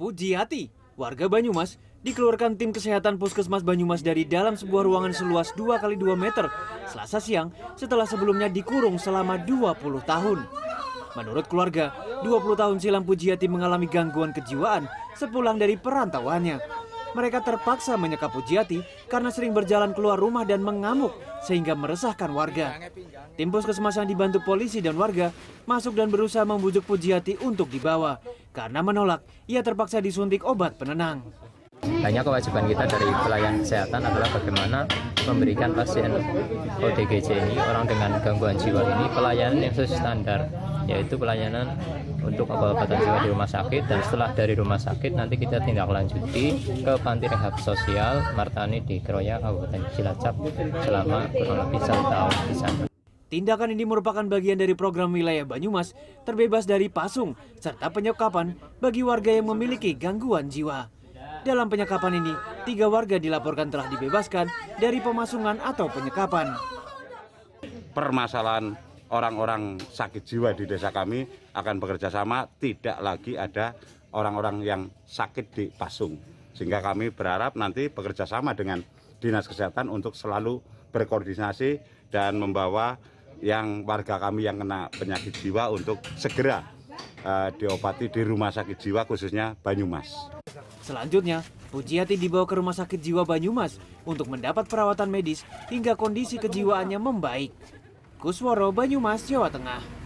Puji hati, warga Banyumas dikeluarkan tim kesehatan Puskesmas Banyumas dari dalam sebuah ruangan seluas 2 kali 2 meter selasa siang setelah sebelumnya dikurung selama 20 tahun. Menurut keluarga, 20 tahun silam Pujiati mengalami gangguan kejiwaan sepulang dari perantauannya mereka terpaksa menyekap Pujiati karena sering berjalan keluar rumah dan mengamuk sehingga meresahkan warga. Tim puskesmas yang dibantu polisi dan warga masuk dan berusaha membujuk Pujiati untuk dibawa. Karena menolak, ia terpaksa disuntik obat penenang. Hanya kewajiban kita dari pelayan kesehatan adalah bagaimana memberikan pasien ODGJ ini, orang dengan gangguan jiwa ini, pelayanan yang sesuai standar yaitu pelayanan untuk obat-obatan jiwa di rumah sakit dan setelah dari rumah sakit nanti kita tindak lanjuti ke panti rehab sosial Martani di Kroya Kabupaten Cilacap selama kurang lebih satu tahun di sana. Tindakan ini merupakan bagian dari program wilayah Banyumas terbebas dari pasung serta penyekapan bagi warga yang memiliki gangguan jiwa. Dalam penyekapan ini, tiga warga dilaporkan telah dibebaskan dari pemasungan atau penyekapan. Permasalahan orang-orang sakit jiwa di desa kami akan bekerja sama tidak lagi ada orang-orang yang sakit di Pasung sehingga kami berharap nanti bekerja sama dengan dinas kesehatan untuk selalu berkoordinasi dan membawa yang warga kami yang kena penyakit jiwa untuk segera uh, diobati di rumah sakit jiwa khususnya Banyumas. Selanjutnya, Pujiati dibawa ke Rumah Sakit Jiwa Banyumas untuk mendapat perawatan medis hingga kondisi kejiwaannya membaik. Kusworo Banyumas, Jawa Tengah.